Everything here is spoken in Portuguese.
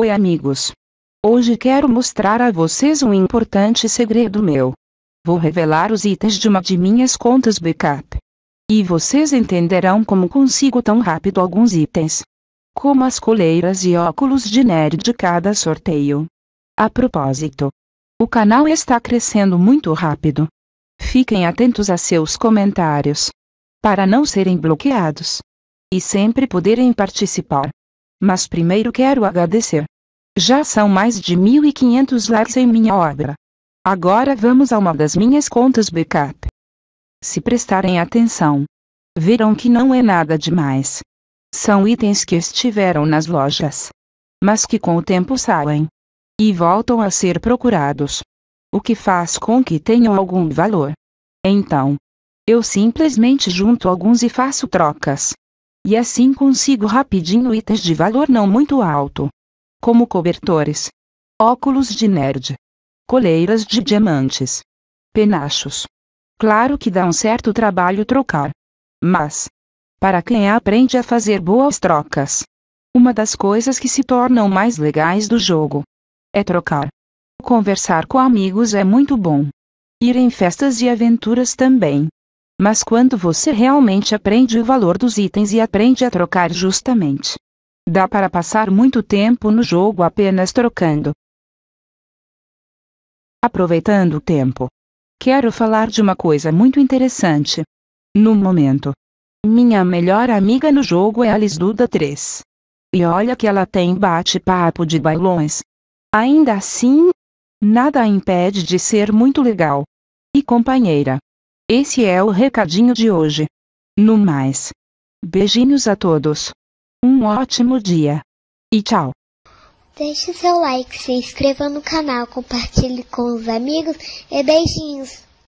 Oi, amigos. Hoje quero mostrar a vocês um importante segredo meu. Vou revelar os itens de uma de minhas contas backup. E vocês entenderão como consigo tão rápido alguns itens. Como as coleiras e óculos de nerd de cada sorteio. A propósito, o canal está crescendo muito rápido. Fiquem atentos a seus comentários. Para não serem bloqueados. E sempre poderem participar mas primeiro quero agradecer. Já são mais de 1500 likes em minha obra. Agora vamos a uma das minhas contas backup. Se prestarem atenção, verão que não é nada demais. São itens que estiveram nas lojas, mas que com o tempo saem e voltam a ser procurados, o que faz com que tenham algum valor. Então, eu simplesmente junto alguns e faço trocas. E assim consigo rapidinho itens de valor não muito alto. Como cobertores, óculos de nerd, coleiras de diamantes, penachos. Claro que dá um certo trabalho trocar. Mas, para quem aprende a fazer boas trocas, uma das coisas que se tornam mais legais do jogo é trocar. Conversar com amigos é muito bom. Ir em festas e aventuras também. Mas quando você realmente aprende o valor dos itens e aprende a trocar justamente, dá para passar muito tempo no jogo apenas trocando. Aproveitando o tempo, quero falar de uma coisa muito interessante. No momento, minha melhor amiga no jogo é Alice Duda 3. E olha que ela tem bate-papo de bailões. Ainda assim, nada a impede de ser muito legal. E companheira. Esse é o recadinho de hoje. No mais. Beijinhos a todos. Um ótimo dia. E tchau. Deixe seu like, se inscreva no canal, compartilhe com os amigos e beijinhos.